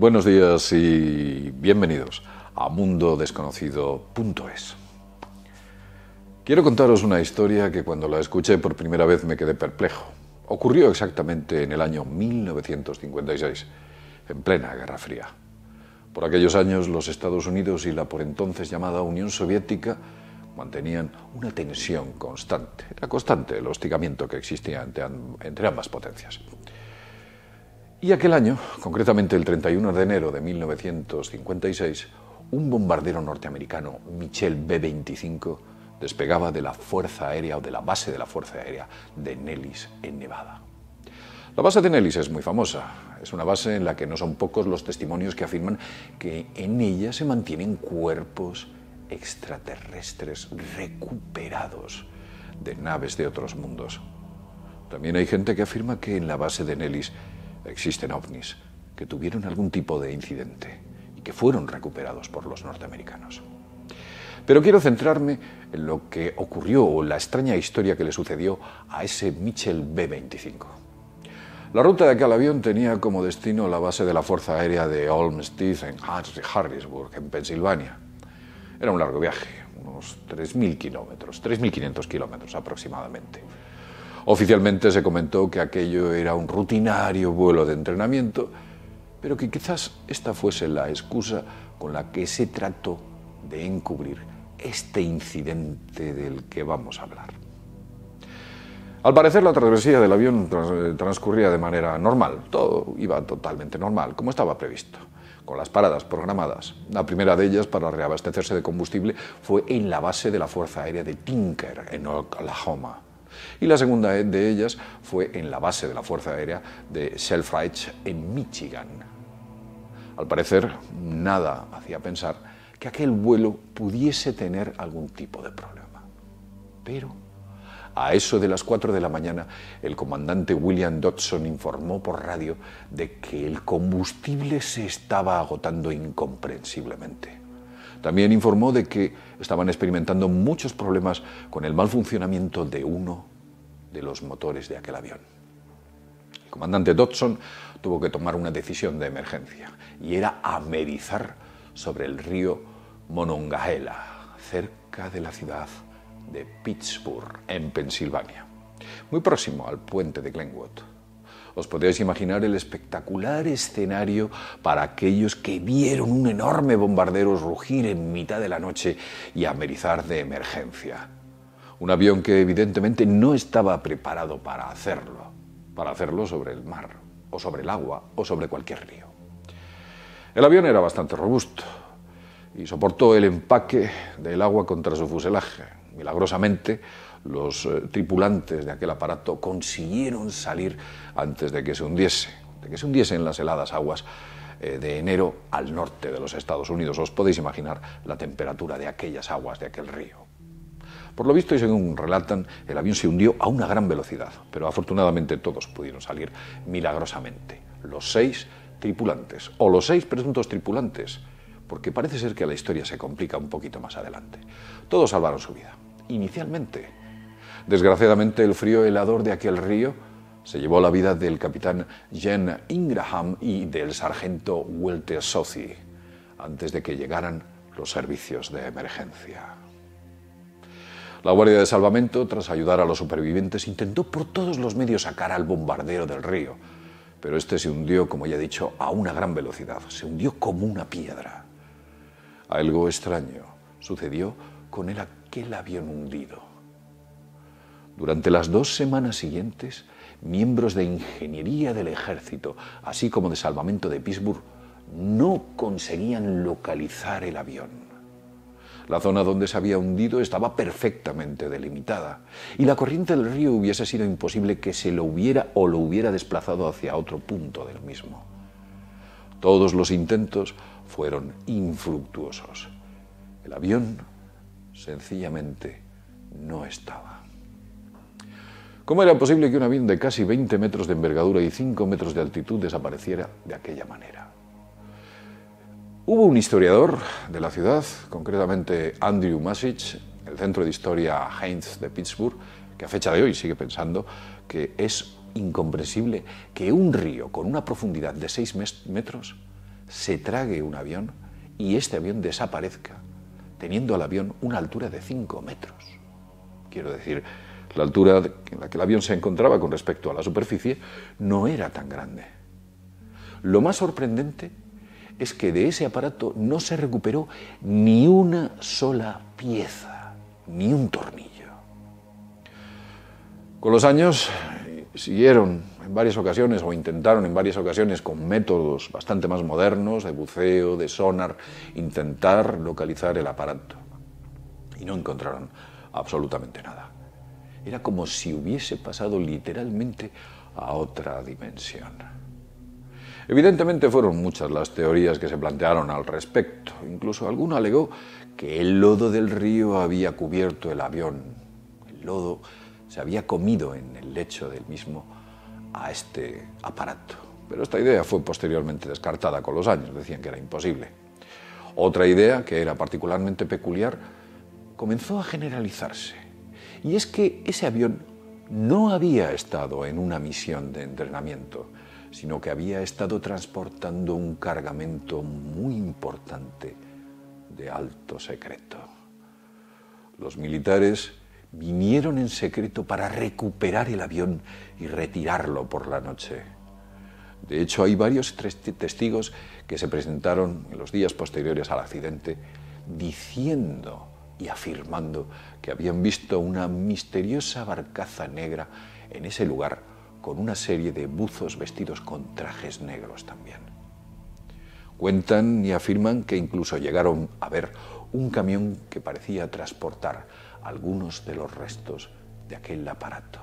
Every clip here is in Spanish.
Buenos días y bienvenidos a mundodesconocido.es. Quiero contaros una historia que cuando la escuché por primera vez me quedé perplejo. Ocurrió exactamente en el año 1956, en plena Guerra Fría. Por aquellos años los Estados Unidos y la por entonces llamada Unión Soviética mantenían una tensión constante. Era constante el hostigamiento que existía entre, entre ambas potencias. Y aquel año, concretamente el 31 de enero de 1956, un bombardero norteamericano, Michel B-25, despegaba de la Fuerza Aérea o de la base de la Fuerza Aérea de Nellis, en Nevada. La base de Nellis es muy famosa. Es una base en la que no son pocos los testimonios que afirman que en ella se mantienen cuerpos extraterrestres recuperados de naves de otros mundos. También hay gente que afirma que en la base de Nellis Existen ovnis que tuvieron algún tipo de incidente y que fueron recuperados por los norteamericanos. Pero quiero centrarme en lo que ocurrió o la extraña historia que le sucedió a ese Mitchell B-25. La ruta de aquel avión tenía como destino la base de la Fuerza Aérea de Olmsted en Harrisburg, en Pensilvania. Era un largo viaje, unos 3.000 kilómetros, 3.500 kilómetros aproximadamente. Oficialmente se comentó que aquello era un rutinario vuelo de entrenamiento, pero que quizás esta fuese la excusa con la que se trató de encubrir este incidente del que vamos a hablar. Al parecer la travesía del avión eh, transcurría de manera normal, todo iba totalmente normal, como estaba previsto, con las paradas programadas. La primera de ellas para reabastecerse de combustible fue en la base de la Fuerza Aérea de Tinker, en Oklahoma. Y la segunda de ellas fue en la base de la Fuerza Aérea de Selfridge, en Michigan. Al parecer, nada hacía pensar que aquel vuelo pudiese tener algún tipo de problema. Pero a eso de las 4 de la mañana, el comandante William Dodson informó por radio de que el combustible se estaba agotando incomprensiblemente. También informó de que estaban experimentando muchos problemas con el mal funcionamiento de uno de los motores de aquel avión. El comandante Dodson tuvo que tomar una decisión de emergencia y era amerizar sobre el río Monongahela, cerca de la ciudad de Pittsburgh, en Pensilvania, muy próximo al puente de Glenwood. Os podéis imaginar el espectacular escenario para aquellos que vieron un enorme bombardero rugir en mitad de la noche y amerizar de emergencia un avión que evidentemente no estaba preparado para hacerlo, para hacerlo sobre el mar, o sobre el agua, o sobre cualquier río. El avión era bastante robusto y soportó el empaque del agua contra su fuselaje. Milagrosamente, los eh, tripulantes de aquel aparato consiguieron salir antes de que se hundiese, de que se hundiesen las heladas aguas eh, de enero al norte de los Estados Unidos. Os podéis imaginar la temperatura de aquellas aguas, de aquel río. Por lo visto, y según relatan, el avión se hundió a una gran velocidad, pero afortunadamente todos pudieron salir milagrosamente. Los seis tripulantes, o los seis presuntos tripulantes, porque parece ser que la historia se complica un poquito más adelante. Todos salvaron su vida, inicialmente. Desgraciadamente, el frío helador de aquel río se llevó la vida del capitán Jen Ingraham y del sargento Walter Sothi antes de que llegaran los servicios de emergencia. La Guardia de Salvamento, tras ayudar a los supervivientes, intentó por todos los medios sacar al bombardero del río, pero este se hundió, como ya he dicho, a una gran velocidad, se hundió como una piedra. Algo extraño sucedió con el aquel avión hundido. Durante las dos semanas siguientes, miembros de ingeniería del ejército, así como de salvamento de Pittsburgh, no conseguían localizar el avión. La zona donde se había hundido estaba perfectamente delimitada, y la corriente del río hubiese sido imposible que se lo hubiera o lo hubiera desplazado hacia otro punto del mismo. Todos los intentos fueron infructuosos. El avión sencillamente no estaba. ¿Cómo era posible que un avión de casi 20 metros de envergadura y 5 metros de altitud desapareciera de aquella manera? Hubo un historiador de la ciudad, concretamente Andrew Masich, el Centro de Historia Heinz de Pittsburgh, que a fecha de hoy sigue pensando que es incomprensible que un río con una profundidad de 6 metros se trague un avión y este avión desaparezca, teniendo al avión una altura de 5 metros. Quiero decir, la altura en la que el avión se encontraba con respecto a la superficie no era tan grande. Lo más sorprendente es que de ese aparato no se recuperó ni una sola pieza, ni un tornillo. Con los años eh, siguieron en varias ocasiones o intentaron en varias ocasiones con métodos bastante más modernos de buceo, de sonar, intentar localizar el aparato. Y no encontraron absolutamente nada. Era como si hubiese pasado literalmente a otra dimensión. Evidentemente fueron muchas las teorías que se plantearon al respecto. Incluso alguno alegó que el lodo del río había cubierto el avión. El lodo se había comido en el lecho del mismo a este aparato. Pero esta idea fue posteriormente descartada con los años, decían que era imposible. Otra idea, que era particularmente peculiar, comenzó a generalizarse. Y es que ese avión no había estado en una misión de entrenamiento, sino que había estado transportando un cargamento muy importante de alto secreto. Los militares vinieron en secreto para recuperar el avión y retirarlo por la noche. De hecho, hay varios testigos que se presentaron en los días posteriores al accidente diciendo y afirmando que habían visto una misteriosa barcaza negra en ese lugar con una serie de buzos vestidos con trajes negros también. Cuentan y afirman que incluso llegaron a ver un camión que parecía transportar algunos de los restos de aquel aparato.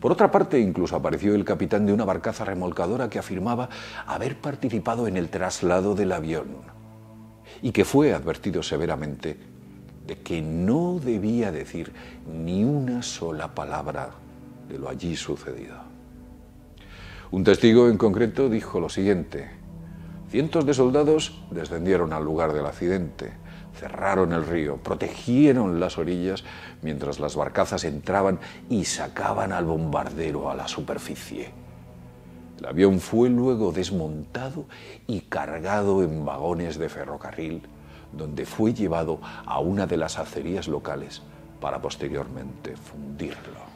Por otra parte, incluso apareció el capitán de una barcaza remolcadora que afirmaba haber participado en el traslado del avión y que fue advertido severamente de que no debía decir ni una sola palabra de lo allí sucedido. Un testigo en concreto dijo lo siguiente, cientos de soldados descendieron al lugar del accidente, cerraron el río, protegieron las orillas mientras las barcazas entraban y sacaban al bombardero a la superficie. El avión fue luego desmontado y cargado en vagones de ferrocarril donde fue llevado a una de las acerías locales para posteriormente fundirlo.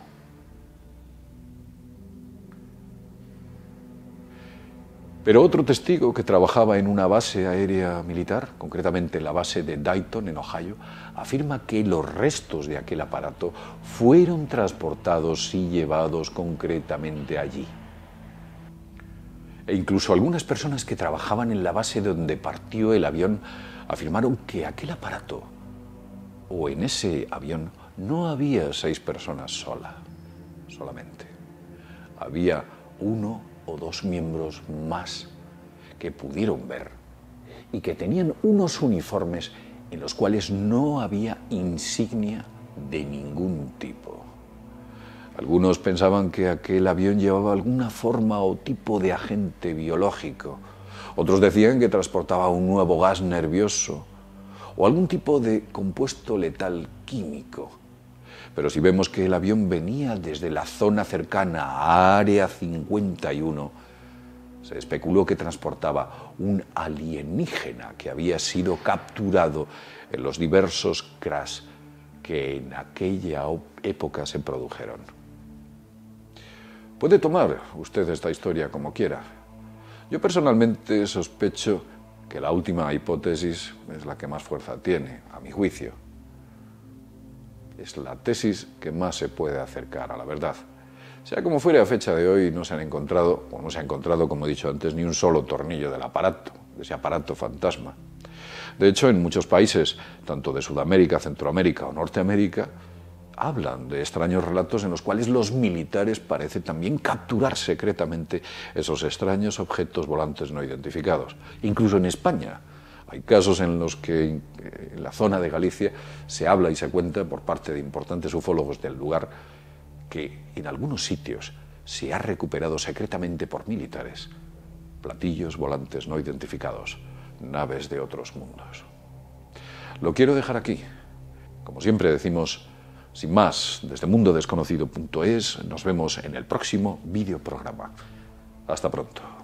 Pero otro testigo que trabajaba en una base aérea militar, concretamente en la base de Dayton, en Ohio, afirma que los restos de aquel aparato fueron transportados y llevados concretamente allí. E incluso algunas personas que trabajaban en la base donde partió el avión afirmaron que aquel aparato o en ese avión no había seis personas sola, solamente. Había uno o dos miembros más que pudieron ver y que tenían unos uniformes en los cuales no había insignia de ningún tipo. Algunos pensaban que aquel avión llevaba alguna forma o tipo de agente biológico otros decían que transportaba un nuevo gas nervioso o algún tipo de compuesto letal químico. Pero si vemos que el avión venía desde la zona cercana a Área 51, se especuló que transportaba un alienígena que había sido capturado en los diversos crash que en aquella época se produjeron. Puede tomar usted esta historia como quiera, yo personalmente sospecho que la última hipótesis es la que más fuerza tiene, a mi juicio. Es la tesis que más se puede acercar a la verdad. Sea como fuere, a fecha de hoy no se han encontrado, o no se ha encontrado, como he dicho antes, ni un solo tornillo del aparato, de ese aparato fantasma. De hecho, en muchos países, tanto de Sudamérica, Centroamérica o Norteamérica, hablan de extraños relatos en los cuales los militares parecen también capturar secretamente esos extraños objetos volantes no identificados. Incluso en España hay casos en los que eh, en la zona de Galicia se habla y se cuenta por parte de importantes ufólogos del lugar que en algunos sitios se ha recuperado secretamente por militares platillos volantes no identificados, naves de otros mundos. Lo quiero dejar aquí. Como siempre decimos, sin más, desde mundodesconocido.es nos vemos en el próximo videoprograma. Hasta pronto.